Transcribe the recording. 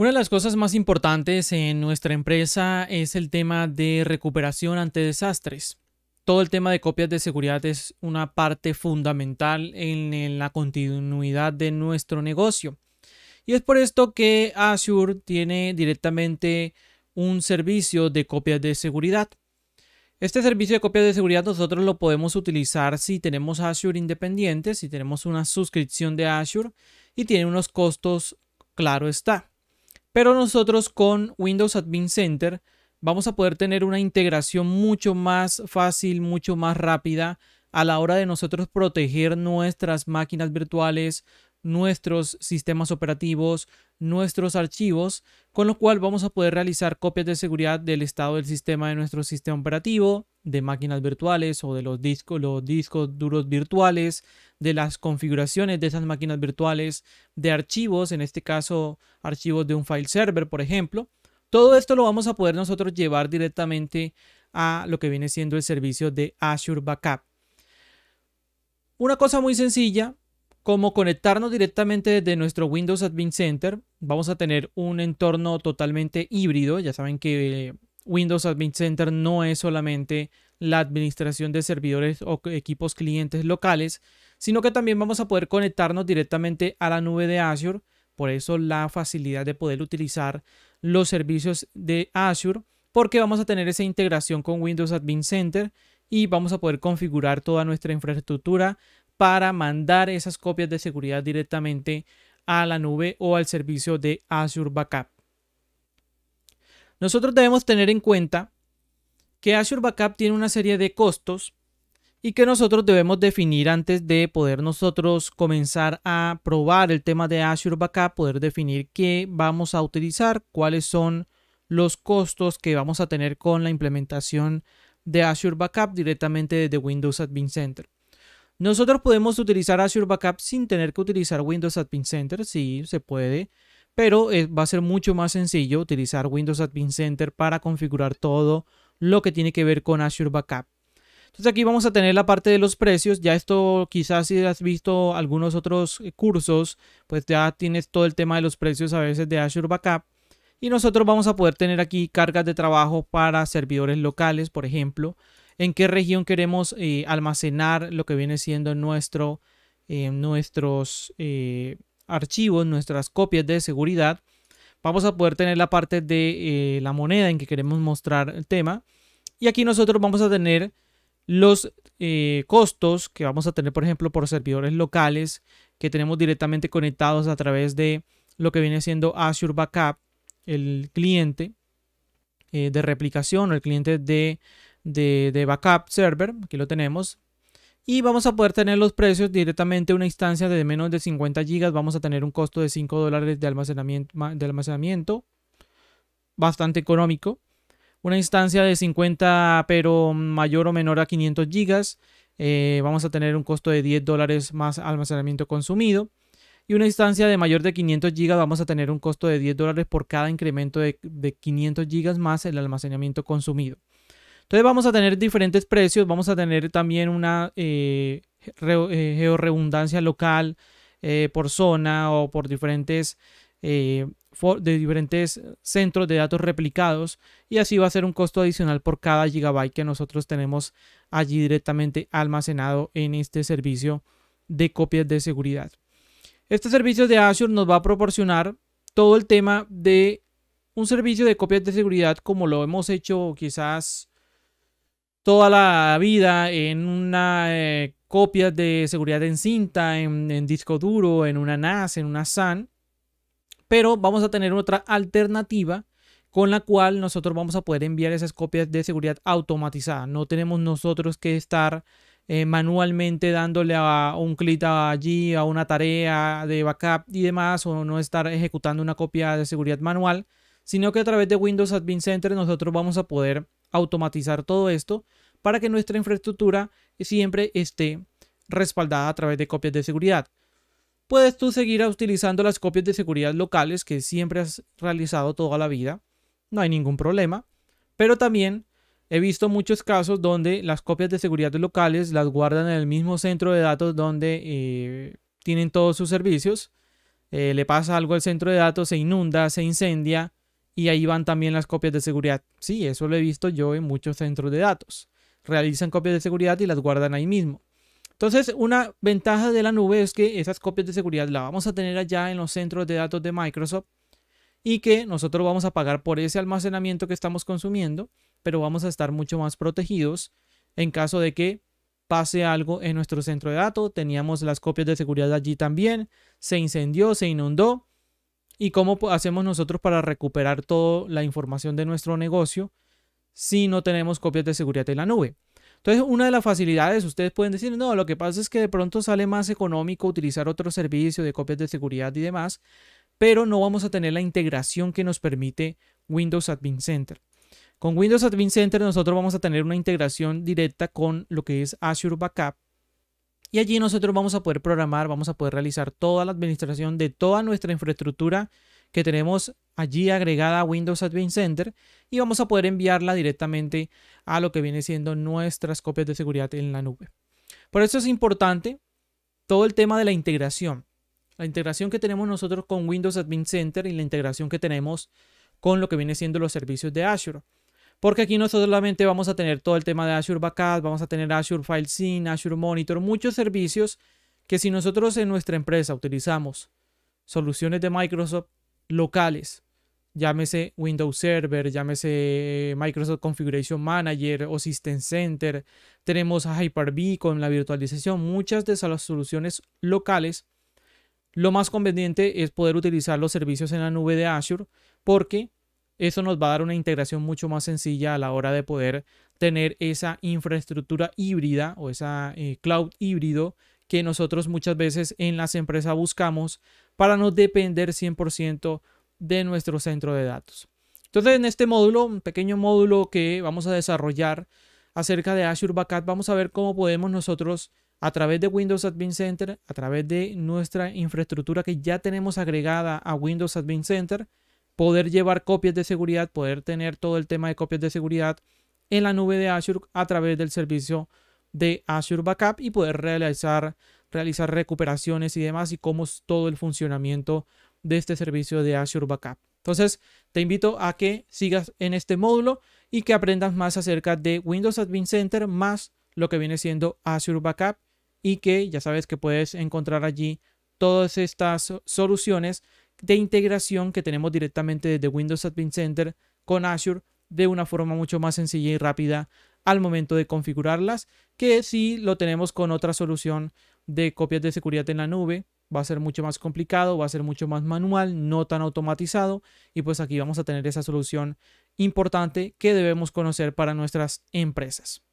Una de las cosas más importantes en nuestra empresa es el tema de recuperación ante desastres. Todo el tema de copias de seguridad es una parte fundamental en la continuidad de nuestro negocio. Y es por esto que Azure tiene directamente un servicio de copias de seguridad. Este servicio de copias de seguridad nosotros lo podemos utilizar si tenemos Azure independiente, si tenemos una suscripción de Azure y tiene unos costos, claro está. Pero nosotros con Windows Admin Center vamos a poder tener una integración mucho más fácil, mucho más rápida a la hora de nosotros proteger nuestras máquinas virtuales, nuestros sistemas operativos, nuestros archivos, con lo cual vamos a poder realizar copias de seguridad del estado del sistema de nuestro sistema operativo, de máquinas virtuales o de los discos, los discos duros virtuales, de las configuraciones de esas máquinas virtuales, de archivos, en este caso archivos de un file server, por ejemplo. Todo esto lo vamos a poder nosotros llevar directamente a lo que viene siendo el servicio de Azure Backup. Una cosa muy sencilla, como conectarnos directamente desde nuestro Windows Admin Center. Vamos a tener un entorno totalmente híbrido. Ya saben que eh, Windows Admin Center no es solamente la administración de servidores o equipos clientes locales, sino que también vamos a poder conectarnos directamente a la nube de Azure. Por eso la facilidad de poder utilizar los servicios de Azure, porque vamos a tener esa integración con Windows Admin Center y vamos a poder configurar toda nuestra infraestructura para mandar esas copias de seguridad directamente a la nube o al servicio de Azure Backup. Nosotros debemos tener en cuenta que Azure Backup tiene una serie de costos y que nosotros debemos definir antes de poder nosotros comenzar a probar el tema de Azure Backup, poder definir qué vamos a utilizar, cuáles son los costos que vamos a tener con la implementación de Azure Backup directamente desde Windows Admin Center. Nosotros podemos utilizar Azure Backup sin tener que utilizar Windows Admin Center, sí, se puede, pero eh, va a ser mucho más sencillo utilizar Windows Admin Center para configurar todo lo que tiene que ver con Azure Backup. Entonces aquí vamos a tener la parte de los precios. Ya esto quizás si has visto algunos otros eh, cursos, pues ya tienes todo el tema de los precios a veces de Azure Backup. Y nosotros vamos a poder tener aquí cargas de trabajo para servidores locales, por ejemplo en qué región queremos eh, almacenar lo que viene siendo nuestro, eh, nuestros eh, archivos, nuestras copias de seguridad. Vamos a poder tener la parte de la moneda en que queremos mostrar el tema. Y aquí nosotros vamos a tener los costos que vamos a tener, por ejemplo, por servidores locales que tenemos directamente conectados a través de lo que viene siendo Azure Backup, el cliente de replicación o el cliente de de, backup server, aquí lo tenemos, y vamos a poder tener los precios directamente una instancia de menos de 50 gigas vamos a tener un costo de 5 dólares de almacenamiento, de almacenamiento bastante económico una instancia de 50 pero mayor o menor a 500 gigas eh, vamos a tener un costo de 10 dólares más almacenamiento consumido y una instancia de mayor de 500 gigas vamos a tener un costo de 10 dólares por cada incremento de, de 500 gigas más el almacenamiento consumido entonces vamos a tener diferentes precios, vamos a tener también una eh, eh georredundancia local eh, por zona o por diferentes, eh, de diferentes centros de datos replicados y así va a ser un costo adicional por cada gigabyte que nosotros tenemos allí directamente almacenado en este servicio de copias de seguridad. Este servicio de Azure nos va a proporcionar todo el tema de un servicio de copias de seguridad como lo hemos hecho quizás toda la vida en una eh, copia de seguridad en cinta, en, disco duro, en una NAS, en una SAN. Pero vamos a tener otra alternativa con la cual nosotros vamos a poder enviar esas copias de seguridad automatizada. No tenemos nosotros que estar eh, manualmente dándole un clic allí, a una tarea de backup y demás, o no estar ejecutando una copia de seguridad manual, sino que a través de Windows Admin Center nosotros vamos a poder automatizar todo esto para que nuestra infraestructura siempre esté respaldada a través de copias de seguridad. Puedes tú seguir utilizando las copias de seguridad locales que siempre has realizado toda la vida, no hay ningún problema, pero también he visto muchos casos donde las copias de seguridad locales las guardan en el mismo centro de datos donde eh, tienen todos sus servicios, eh, le pasa algo al centro de datos, se inunda, se incendia, y ahí van también las copias de seguridad. Sí, eso lo he visto yo en muchos centros de datos. Realizan copias de seguridad y las guardan ahí mismo. Entonces, una ventaja de la nube es que esas copias de seguridad las vamos a tener allá en los centros de datos de Microsoft y que nosotros vamos a pagar por ese almacenamiento que estamos consumiendo, pero vamos a estar mucho más protegidos en caso de que pase algo en nuestro centro de datos. Teníamos las copias de seguridad allí también, se incendió, se inundó y cómo hacemos nosotros para recuperar toda la información de nuestro negocio si no tenemos copias de seguridad en la nube. Entonces, una de las facilidades, ustedes pueden decir, no, lo que pasa es que de pronto sale más económico utilizar otro servicio de copias de seguridad y demás, pero no vamos a tener la integración que nos permite Windows Admin Center. Con Windows Admin Center nosotros vamos a tener una integración directa con lo que es Azure Backup y allí nosotros vamos a poder programar, vamos a poder realizar toda la administración de toda nuestra infraestructura que tenemos allí agregada a Windows Admin Center y vamos a poder enviarla directamente a lo que viene siendo nuestras copias de seguridad en la nube. Por eso es importante todo el tema de la integración. La integración que tenemos nosotros con Windows Admin Center y la integración que tenemos con lo que viene siendo los servicios de Azure porque aquí nosotros solamente vamos a tener todo el tema de Azure Backup, vamos a tener Azure File Sync, Azure Monitor, muchos servicios que si nosotros en nuestra empresa utilizamos soluciones de Microsoft locales, llámese Windows Server, llámese Microsoft Configuration Manager o System Center, tenemos a Hyper-V con la virtualización, muchas de esas soluciones locales. Lo más conveniente es poder utilizar los servicios en la nube de Azure porque eso nos va a dar una integración mucho más sencilla a la hora de poder tener esa infraestructura híbrida o esa eh, cloud híbrido que nosotros muchas veces en las empresas buscamos para no depender 100% de nuestro centro de datos. Entonces, en este módulo, un pequeño módulo que vamos a desarrollar acerca de Azure Backup, vamos a ver cómo podemos nosotros a través de Windows Admin Center, a través de nuestra infraestructura que ya tenemos agregada a Windows Admin Center, poder llevar copias de seguridad, poder tener todo el tema de copias de seguridad en la nube de Azure a través del servicio de Azure Backup y poder realizar, realizar recuperaciones y demás y cómo es todo el funcionamiento de este servicio de Azure Backup. Entonces, te invito a que sigas en este módulo y que aprendas más acerca de Windows Admin Center más lo que viene siendo Azure Backup y que ya sabes que puedes encontrar allí todas estas soluciones de integración que tenemos directamente desde Windows Admin Center con Azure de una forma mucho más sencilla y rápida al momento de configurarlas que si lo tenemos con otra solución de copias de seguridad en la nube. Va a ser mucho más complicado, va a ser mucho más manual, no tan automatizado y pues aquí vamos a tener esa solución importante que debemos conocer para nuestras empresas.